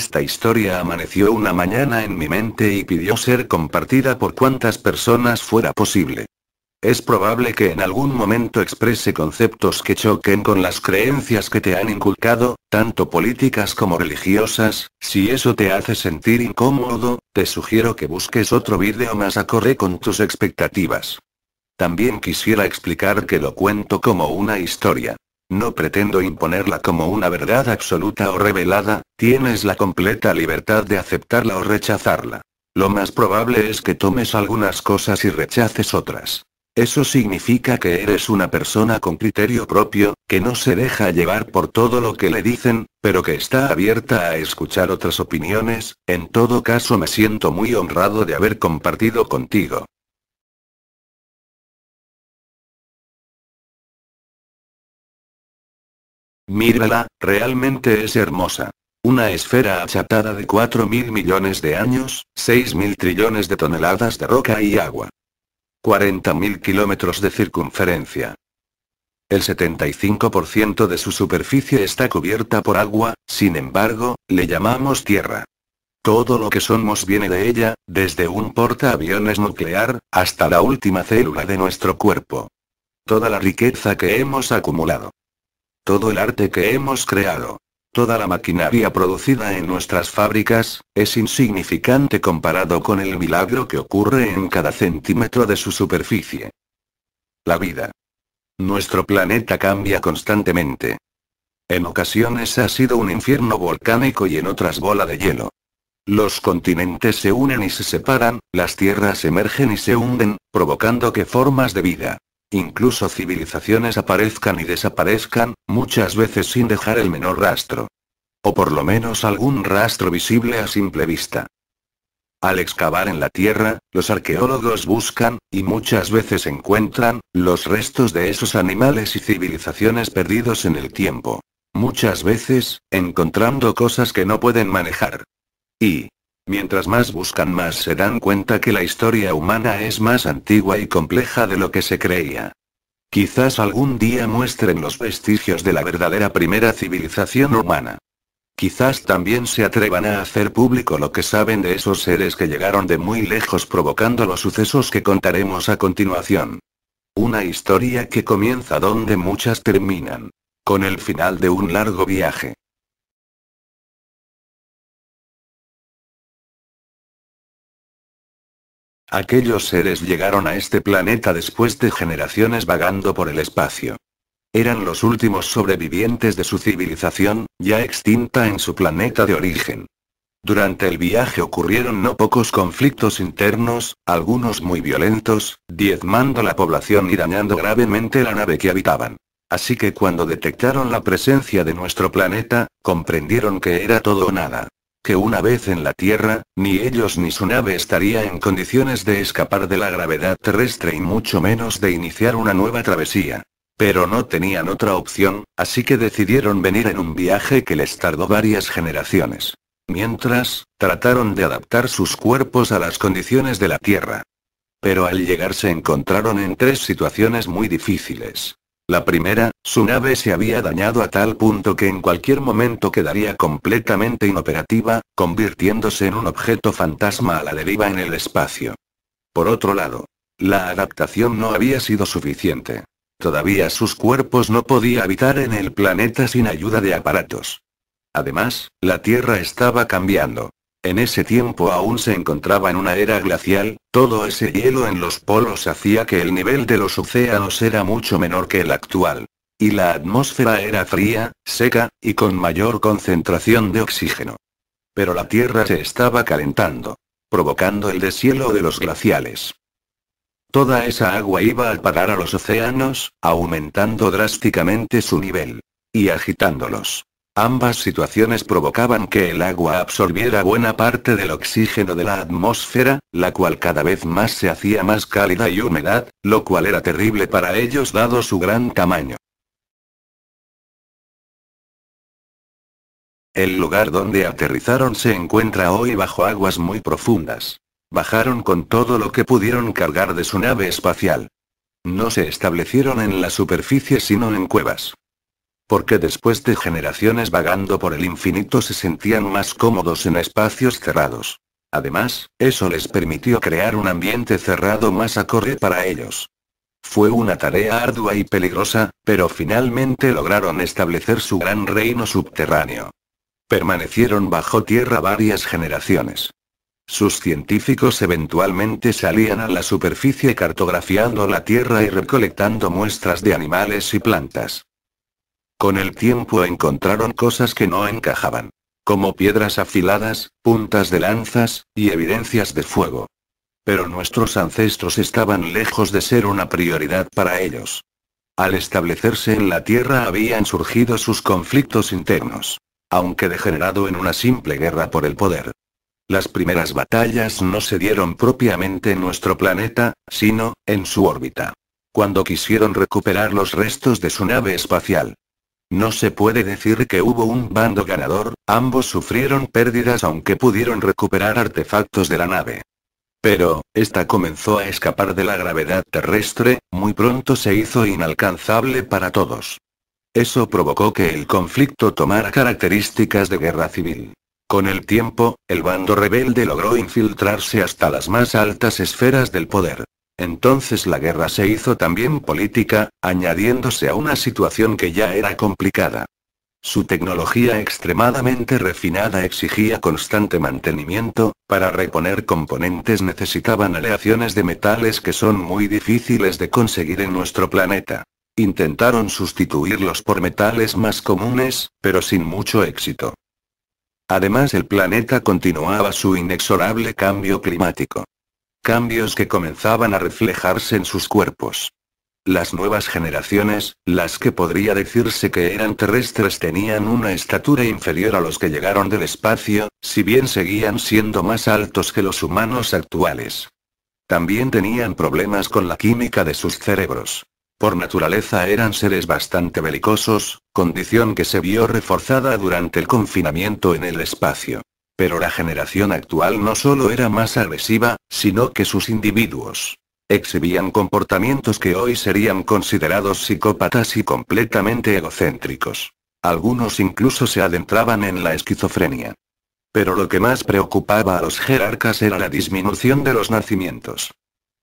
Esta historia amaneció una mañana en mi mente y pidió ser compartida por cuantas personas fuera posible. Es probable que en algún momento exprese conceptos que choquen con las creencias que te han inculcado, tanto políticas como religiosas, si eso te hace sentir incómodo, te sugiero que busques otro vídeo más acorde con tus expectativas. También quisiera explicar que lo cuento como una historia. No pretendo imponerla como una verdad absoluta o revelada, tienes la completa libertad de aceptarla o rechazarla. Lo más probable es que tomes algunas cosas y rechaces otras. Eso significa que eres una persona con criterio propio, que no se deja llevar por todo lo que le dicen, pero que está abierta a escuchar otras opiniones, en todo caso me siento muy honrado de haber compartido contigo. Mírala, realmente es hermosa. Una esfera achatada de 4 mil millones de años, 6 mil trillones de toneladas de roca y agua. 40.000 kilómetros de circunferencia. El 75% de su superficie está cubierta por agua, sin embargo, le llamamos tierra. Todo lo que somos viene de ella, desde un portaaviones nuclear, hasta la última célula de nuestro cuerpo. Toda la riqueza que hemos acumulado. Todo el arte que hemos creado, toda la maquinaria producida en nuestras fábricas, es insignificante comparado con el milagro que ocurre en cada centímetro de su superficie. La vida. Nuestro planeta cambia constantemente. En ocasiones ha sido un infierno volcánico y en otras bola de hielo. Los continentes se unen y se separan, las tierras emergen y se hunden, provocando que formas de vida, Incluso civilizaciones aparezcan y desaparezcan, muchas veces sin dejar el menor rastro. O por lo menos algún rastro visible a simple vista. Al excavar en la tierra, los arqueólogos buscan, y muchas veces encuentran, los restos de esos animales y civilizaciones perdidos en el tiempo. Muchas veces, encontrando cosas que no pueden manejar. Y, Mientras más buscan más se dan cuenta que la historia humana es más antigua y compleja de lo que se creía. Quizás algún día muestren los vestigios de la verdadera primera civilización humana. Quizás también se atrevan a hacer público lo que saben de esos seres que llegaron de muy lejos provocando los sucesos que contaremos a continuación. Una historia que comienza donde muchas terminan. Con el final de un largo viaje. Aquellos seres llegaron a este planeta después de generaciones vagando por el espacio. Eran los últimos sobrevivientes de su civilización, ya extinta en su planeta de origen. Durante el viaje ocurrieron no pocos conflictos internos, algunos muy violentos, diezmando la población y dañando gravemente la nave que habitaban. Así que cuando detectaron la presencia de nuestro planeta, comprendieron que era todo o nada que una vez en la Tierra, ni ellos ni su nave estaría en condiciones de escapar de la gravedad terrestre y mucho menos de iniciar una nueva travesía. Pero no tenían otra opción, así que decidieron venir en un viaje que les tardó varias generaciones. Mientras, trataron de adaptar sus cuerpos a las condiciones de la Tierra. Pero al llegar se encontraron en tres situaciones muy difíciles. La primera, su nave se había dañado a tal punto que en cualquier momento quedaría completamente inoperativa, convirtiéndose en un objeto fantasma a la deriva en el espacio. Por otro lado, la adaptación no había sido suficiente. Todavía sus cuerpos no podía habitar en el planeta sin ayuda de aparatos. Además, la Tierra estaba cambiando. En ese tiempo aún se encontraba en una era glacial, todo ese hielo en los polos hacía que el nivel de los océanos era mucho menor que el actual. Y la atmósfera era fría, seca, y con mayor concentración de oxígeno. Pero la Tierra se estaba calentando, provocando el deshielo de los glaciales. Toda esa agua iba a parar a los océanos, aumentando drásticamente su nivel. Y agitándolos. Ambas situaciones provocaban que el agua absorbiera buena parte del oxígeno de la atmósfera, la cual cada vez más se hacía más cálida y humedad, lo cual era terrible para ellos dado su gran tamaño. El lugar donde aterrizaron se encuentra hoy bajo aguas muy profundas. Bajaron con todo lo que pudieron cargar de su nave espacial. No se establecieron en la superficie sino en cuevas porque después de generaciones vagando por el infinito se sentían más cómodos en espacios cerrados. Además, eso les permitió crear un ambiente cerrado más acorde para ellos. Fue una tarea ardua y peligrosa, pero finalmente lograron establecer su gran reino subterráneo. Permanecieron bajo tierra varias generaciones. Sus científicos eventualmente salían a la superficie cartografiando la tierra y recolectando muestras de animales y plantas. Con el tiempo encontraron cosas que no encajaban. Como piedras afiladas, puntas de lanzas, y evidencias de fuego. Pero nuestros ancestros estaban lejos de ser una prioridad para ellos. Al establecerse en la Tierra habían surgido sus conflictos internos. Aunque degenerado en una simple guerra por el poder. Las primeras batallas no se dieron propiamente en nuestro planeta, sino, en su órbita. Cuando quisieron recuperar los restos de su nave espacial. No se puede decir que hubo un bando ganador, ambos sufrieron pérdidas aunque pudieron recuperar artefactos de la nave. Pero, esta comenzó a escapar de la gravedad terrestre, muy pronto se hizo inalcanzable para todos. Eso provocó que el conflicto tomara características de guerra civil. Con el tiempo, el bando rebelde logró infiltrarse hasta las más altas esferas del poder. Entonces la guerra se hizo también política, añadiéndose a una situación que ya era complicada. Su tecnología extremadamente refinada exigía constante mantenimiento, para reponer componentes necesitaban aleaciones de metales que son muy difíciles de conseguir en nuestro planeta. Intentaron sustituirlos por metales más comunes, pero sin mucho éxito. Además el planeta continuaba su inexorable cambio climático cambios que comenzaban a reflejarse en sus cuerpos. Las nuevas generaciones, las que podría decirse que eran terrestres, tenían una estatura inferior a los que llegaron del espacio, si bien seguían siendo más altos que los humanos actuales. También tenían problemas con la química de sus cerebros. Por naturaleza eran seres bastante belicosos, condición que se vio reforzada durante el confinamiento en el espacio. Pero la generación actual no solo era más agresiva, sino que sus individuos exhibían comportamientos que hoy serían considerados psicópatas y completamente egocéntricos. Algunos incluso se adentraban en la esquizofrenia. Pero lo que más preocupaba a los jerarcas era la disminución de los nacimientos.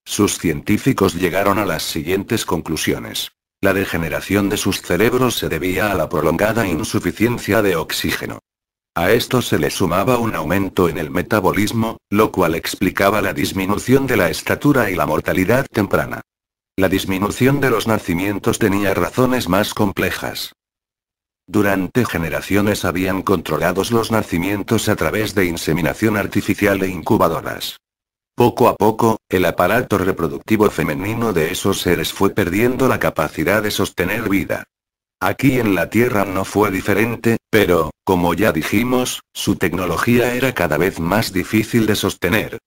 Sus científicos llegaron a las siguientes conclusiones. La degeneración de sus cerebros se debía a la prolongada insuficiencia de oxígeno. A esto se le sumaba un aumento en el metabolismo, lo cual explicaba la disminución de la estatura y la mortalidad temprana. La disminución de los nacimientos tenía razones más complejas. Durante generaciones habían controlados los nacimientos a través de inseminación artificial e incubadoras. Poco a poco, el aparato reproductivo femenino de esos seres fue perdiendo la capacidad de sostener vida. Aquí en la Tierra no fue diferente, pero, como ya dijimos, su tecnología era cada vez más difícil de sostener.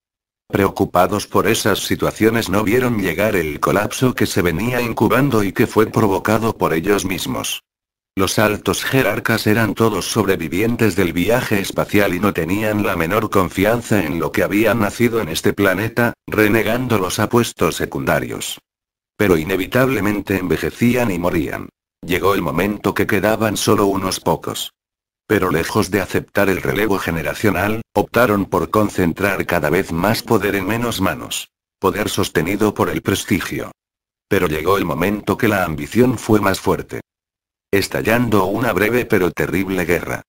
Preocupados por esas situaciones no vieron llegar el colapso que se venía incubando y que fue provocado por ellos mismos. Los altos jerarcas eran todos sobrevivientes del viaje espacial y no tenían la menor confianza en lo que había nacido en este planeta, renegando los apuestos secundarios. Pero inevitablemente envejecían y morían. Llegó el momento que quedaban solo unos pocos. Pero lejos de aceptar el relevo generacional, optaron por concentrar cada vez más poder en menos manos. Poder sostenido por el prestigio. Pero llegó el momento que la ambición fue más fuerte. Estallando una breve pero terrible guerra.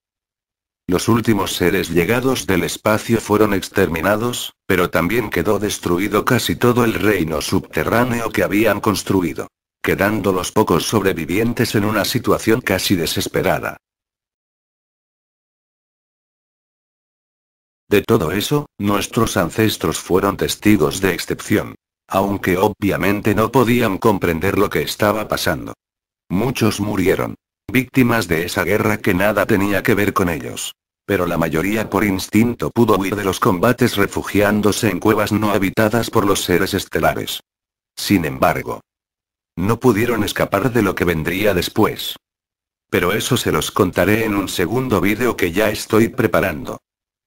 Los últimos seres llegados del espacio fueron exterminados, pero también quedó destruido casi todo el reino subterráneo que habían construido quedando los pocos sobrevivientes en una situación casi desesperada. De todo eso, nuestros ancestros fueron testigos de excepción, aunque obviamente no podían comprender lo que estaba pasando. Muchos murieron, víctimas de esa guerra que nada tenía que ver con ellos. Pero la mayoría por instinto pudo huir de los combates refugiándose en cuevas no habitadas por los seres estelares. Sin embargo, no pudieron escapar de lo que vendría después. Pero eso se los contaré en un segundo vídeo que ya estoy preparando.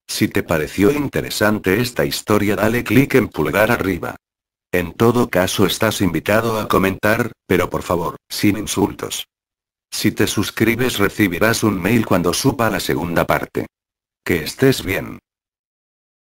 Si te pareció interesante esta historia dale clic en pulgar arriba. En todo caso estás invitado a comentar, pero por favor, sin insultos. Si te suscribes recibirás un mail cuando supa la segunda parte. Que estés bien.